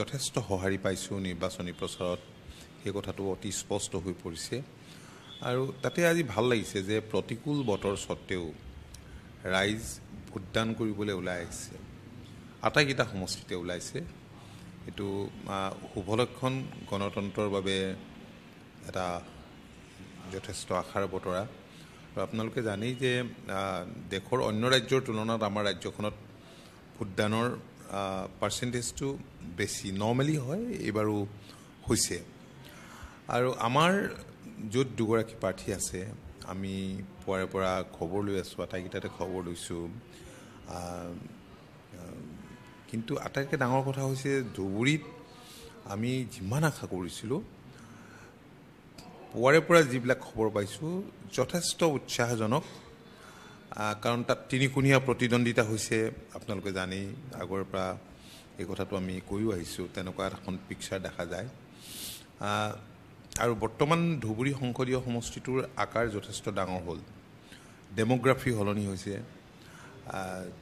যথেষ্ট সঁহাৰি পাইছোঁ নিৰ্বাচনী প্ৰচাৰত সেই কথাটো অতি স্পষ্ট হৈ পৰিছে আৰু তাতে আজি ভাল লাগিছে যে প্ৰতিকূল বতৰ স্বত্তেও ৰাইজ ভোটদান কৰিবলৈ ওলাই আহিছে আটাইকেইটা সমষ্টিতে ওলাইছে এইটো শুভলক্ষণ গণতন্ত্ৰৰ বাবে এটা যথেষ্ট আশাৰ বতৰা আৰু আপোনালোকে জানেই যে দেশৰ অন্য ৰাজ্যৰ তুলনাত আমাৰ ৰাজ্যখনত ভোটদানৰ পাৰ্চেণ্টেজটো বেছি নৰ্মেলি হয় এইবাৰো হৈছে আৰু আমাৰ য'ত দুগৰাকী প্ৰাৰ্থী আছে আমি পুৱাৰে পৰা খবৰ লৈ আছোঁ আটাইকেইটাতে খবৰ লৈছোঁ কিন্তু আটাইতকৈ ডাঙৰ কথা হৈছে ধুবুৰীত আমি যিমান আশা কৰিছিলোঁ পুৱাৰে পৰা যিবিলাক খবৰ পাইছোঁ যথেষ্ট উৎসাহজনক কাৰণ তাত তিনিকোণীয়া প্ৰতিদ্বন্দ্বিতা হৈছে আপোনালোকে জানেই আগৰ পৰা এই কথাটো আমি কৈও আহিছোঁ তেনেকুৱা এখন পিকচাৰ দেখা যায় আৰু বৰ্তমান ধুবুৰী সংসদীয় সমষ্টিটোৰ আকাৰ যথেষ্ট ডাঙৰ হ'ল ডেম'গ্ৰাফি সলনি হৈছে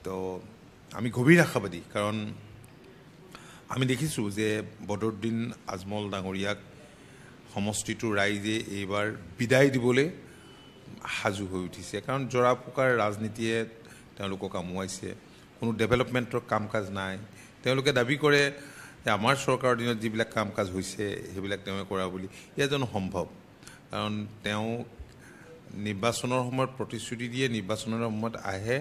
তো আমি গভীৰ আশাবাদী কাৰণ আমি দেখিছোঁ যে বদৰুদ্দিন আজমল ডাঙৰীয়াক সমষ্টিটোৰ ৰাইজে এইবাৰ বিদায় দিবলৈ সাজু হৈ উঠিছে কাৰণ জৰা ফুকাৰ ৰাজনীতিয়ে তেওঁলোকক আমুৱাইছে কোনো ডেভেলপমেণ্টৰ কাম কাজ নাই তেওঁলোকে দাবী কৰে যে আমাৰ চৰকাৰৰ দিনত যিবিলাক কাম কাজ হৈছে সেইবিলাক তেওঁ কৰা বুলি এয়া জানো সম্ভৱ কাৰণ তেওঁ নিৰ্বাচনৰ সময়ত প্ৰতিশ্ৰুতি দিয়ে নিৰ্বাচনৰ সময়ত আহে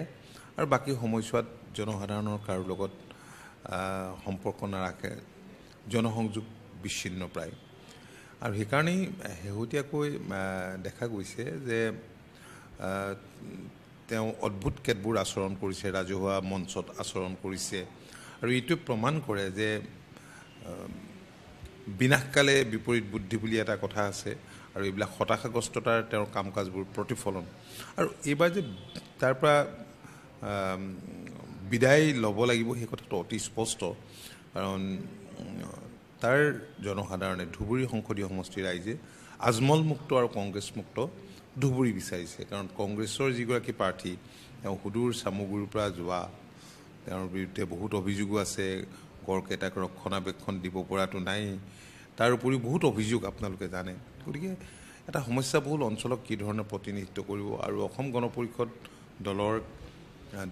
আৰু বাকী সময়ছোৱাত জনসাধাৰণৰ কাৰো লগত সম্পৰ্ক নাৰাখে জনসংযোগ বিচ্ছিন্ন প্ৰায় আৰু সেইকাৰণেই শেহতীয়াকৈ দেখা গৈছে যে তেওঁ অদ্ভুত কেতবোৰ আচৰণ কৰিছে ৰাজহুৱা মঞ্চত আচৰণ কৰিছে আৰু এইটোৱে প্ৰমাণ কৰে যে বিনাশকালে বিপৰীত বুদ্ধি বুলি এটা কথা আছে আৰু এইবিলাক হতাশাগ্ৰস্ততাৰ তেওঁৰ কাম কাজবোৰ প্ৰতিফলন আৰু এইবাৰ যে তাৰ পৰা বিদায় ল'ব লাগিব সেই কথাটো অতি স্পষ্ট কাৰণ তাৰ জনসাধাৰণে ধুবুৰী সংসদীয় সমষ্টিৰ ৰাইজে আজমলমুক্ত আৰু কংগ্ৰেছমুক্ত ধুবুৰী বিচাৰিছে কাৰণ কংগ্ৰেছৰ যিগৰাকী প্ৰাৰ্থী তেওঁ সুদূৰ চামগুৰিৰ পৰা যোৱা তেওঁৰ বিৰুদ্ধে বহুত অভিযোগো আছে গড়কেইটাক ৰক্ষণাবেক্ষণ দিব পৰাটো নাই তাৰ উপৰিও বহুত অভিযোগ আপোনালোকে জানে গতিকে এটা বহুল অঞ্চলক কি ধৰণে প্ৰতিনিধিত্ব কৰিব আৰু অসম গণ পৰিষদ দলৰ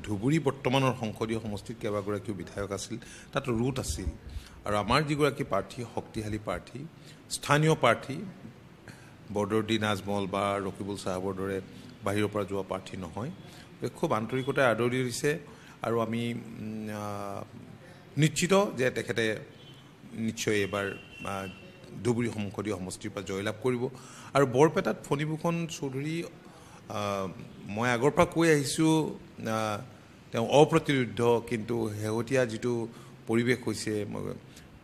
ধুবুৰী বৰ্তমানৰ সংসদীয় সমষ্টিত কেইবাগৰাকীও বিধায়ক আছিল তাত ৰুট আছিল আৰু আমাৰ যিগৰাকী প্ৰাৰ্থী শক্তিশালী প্ৰাৰ্থী স্থানীয় প্ৰাৰ্থী বদৰুদ্দিন আজমল বা ৰকিবুল চাহাবৰ দৰে বাহিৰৰ পৰা যোৱা প্ৰাৰ্থী নহয় খুব আন্তৰিকতাই আদৰি দিছে আৰু আমি নিশ্চিত যে তেখেতে নিশ্চয় এইবাৰ ধুবুৰী সংসদীয় সমষ্টিৰ পৰা জয়লাভ কৰিব আৰু বৰপেটাত ফণীভূষণ চৌধুৰী মই আগৰ পৰা কৈ আহিছোঁ তেওঁ অপ্ৰতিৰোধ কিন্তু শেহতীয়া যিটো পৰিৱেশ হৈছে মই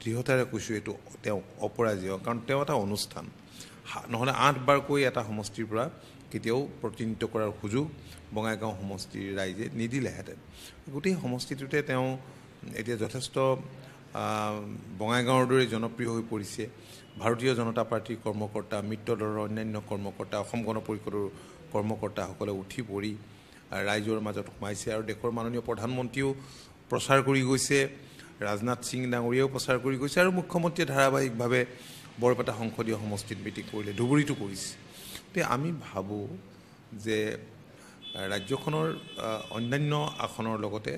দৃঢ়তাৰে কৈছোঁ এইটো তেওঁ অপৰাজীয় কাৰণ তেওঁ এটা অনুষ্ঠান নহ'লে আঠবাৰকৈ এটা সমষ্টিৰ পৰা কেতিয়াও প্ৰতিনিধিত্ব কৰাৰ সুযোগ বঙাইগাঁও সমষ্টিৰ ৰাইজে নিদিলেহেঁতেন গোটেই সমষ্টিটোতে তেওঁ এতিয়া যথেষ্ট বঙাইগাঁৱৰ দৰে জনপ্ৰিয় হৈ পৰিছে ভাৰতীয় জনতা পাৰ্টীৰ কৰ্মকৰ্তা দলৰ অন্যান্য কৰ্মকৰ্তা অসম গণ পৰিষদৰ কৰ্মকৰ্তাসকলে উঠি পৰি ৰাইজৰ মাজত সোমাইছে আৰু দেশৰ মাননীয় প্ৰধানমন্ত্ৰীয়েও প্ৰচাৰ কৰি গৈছে ৰাজনাথ সিং ডাঙৰীয়াও প্ৰচাৰ কৰি গৈছে আৰু মুখ্যমন্ত্ৰীয়ে ধাৰাবাহিকভাৱে বৰপেটা সংসদীয় সমষ্টিত মিটিং কৰিলে ধুবুৰীটো কৰিছে গতিকে আমি ভাবোঁ যে ৰাজ্যখনৰ অন্যান্য আসনৰ লগতে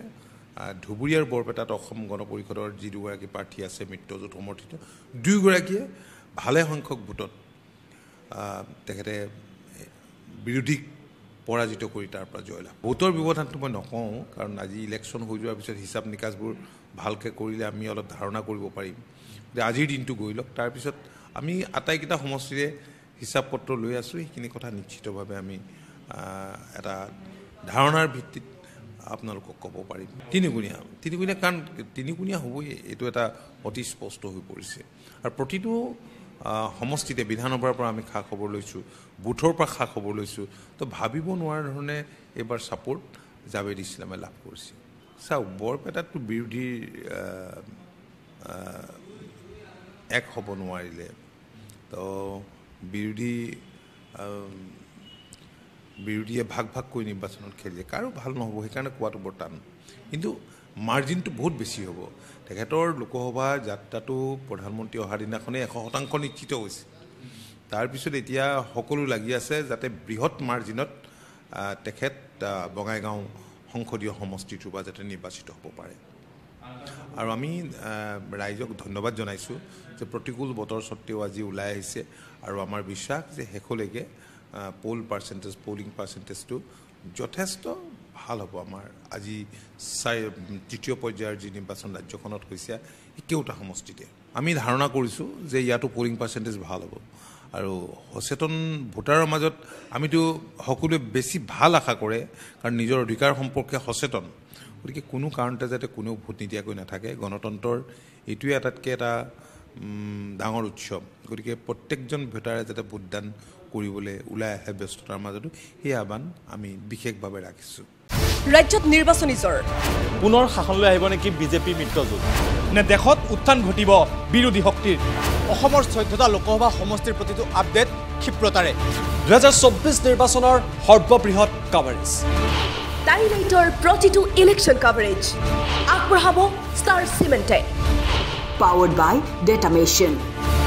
ধুবুৰী আৰু বৰপেটাত অসম গণ পৰিষদৰ যি দুগৰাকী প্ৰাৰ্থী আছে মিত্ৰজোঁট সমৰ্থিত দুয়োগৰাকীয়ে ভালেসংখ্যক ভোটত তেখেতে বিৰোধীক পৰাজিত কৰি তাৰ পৰা জয়লাভ ভোটৰ ব্যৱধানটো মই নকওঁ কাৰণ আজি ইলেকশ্যন হৈ যোৱাৰ পিছত হিচাপ নিকাচবোৰ ভালকৈ কৰিলে আমি অলপ ধাৰণা কৰিব পাৰিম যে আজিৰ দিনটো গৈ লওক তাৰপিছত আমি আটাইকেইটা সমষ্টিৰে হিচাপ পত্ৰ লৈ আছোঁ সেইখিনি কথা নিশ্চিতভাৱে আমি এটা ধাৰণাৰ ভিত্তিত আপোনালোকক ক'ব পাৰিম তিনিগুণীয়া তিনিগুণীয়া কাৰণ তিনিগুণীয়া হ'বই এইটো এটা অতি স্পষ্ট হৈ পৰিছে আৰু প্ৰতিটো সমষ্টিতে বিধানসভাৰ পৰা আমি খা খবৰ লৈছোঁ বুথৰ পৰা খা খবৰ লৈছোঁ তো ভাবিব নোৱাৰা ধৰণে এইবাৰ ছাপৰ্ট জাভেদ ইছলামে লাভ কৰিছে চাওক বৰপেটাততো বিৰোধীৰ এক হ'ব নোৱাৰিলে তো বিৰোধী বিৰোধীয়ে ভাগ ভাগ কৰি নিৰ্বাচনত খেলিলে কাৰো ভাল নহ'ব সেইকাৰণে কোৱাটো বৰ টান কিন্তু মাৰ্জিনটো বহুত বেছি হ'ব তেখেতৰ লোকসভা যাত্ৰাটো প্ৰধানমন্ত্ৰী অহাৰ দিনাখনেই এশ শতাংশ নিশ্চিত হৈছে তাৰপিছত এতিয়া সকলো লাগি আছে যাতে বৃহৎ মাৰ্জিনত তেখেত বঙাইগাঁও সংসদীয় সমষ্টিটোৰ পৰা যাতে নিৰ্বাচিত হ'ব পাৰে আৰু আমি ৰাইজক ধন্যবাদ জনাইছোঁ যে প্ৰতিকূল বতৰ স্বত্বেও আজি ওলাই আহিছে আৰু আমাৰ বিশ্বাস যে শেষলৈকে পোল পাৰ্চেণ্টেজ পোলিং পাৰ্চেণ্টেজটো যথেষ্ট ভাল হ'ব আমাৰ আজি চাই তৃতীয় পৰ্যায়ৰ যি নিৰ্বাচন ৰাজ্যখনত হৈছে একেওটা সমষ্টিতে আমি ধাৰণা কৰিছোঁ যে ইয়াতো পোলিং পাৰ্চেণ্টেজ ভাল হ'ব আৰু সচেতন ভোটাৰৰ মাজত আমিতো সকলোৱে বেছি ভাল আশা কৰে কাৰণ নিজৰ অধিকাৰ সম্পৰ্কে সচেতন গতিকে কোনো কাৰণতে যাতে কোনেও ভোট নিদিয়াকৈ নাথাকে গণতন্ত্ৰৰ এইটোৱে আটাইতকৈ এটা ডাঙৰ উৎসৱ গতিকে প্ৰত্যেকজন ভোটাৰে যাতে ভোটদান কৰিবলৈ ওলাই আহে ব্যস্ততাৰ মাজতো সেই আহ্বান আমি বিশেষভাৱে ৰাখিছোঁ ৰাজ্যত নিৰ্বাচনী জ্বৰ পুনৰ শাসনলৈ আহিব নেকি বিজেপি মিত্ৰজোঁট নে দেশত উত্থান ঘটিব বিৰোধী শক্তিৰ অসমৰ চৈধ্যটা লোকসভা সমষ্টিৰ প্ৰতিটো আপডেট ক্ষিপ্ৰতাৰে দুহেজাৰ চৌব্বিছ নিৰ্বাচনৰ সৰ্ববৃহৎ কাভাৰেজ টাইলাইটৰ প্ৰতিটো ইলেকশ্যন কাভাৰেজ আগবঢ়াব ষ্টাৰ চিমেণ্টে পাৱাৰ্ড বাই ডেটা মেচিন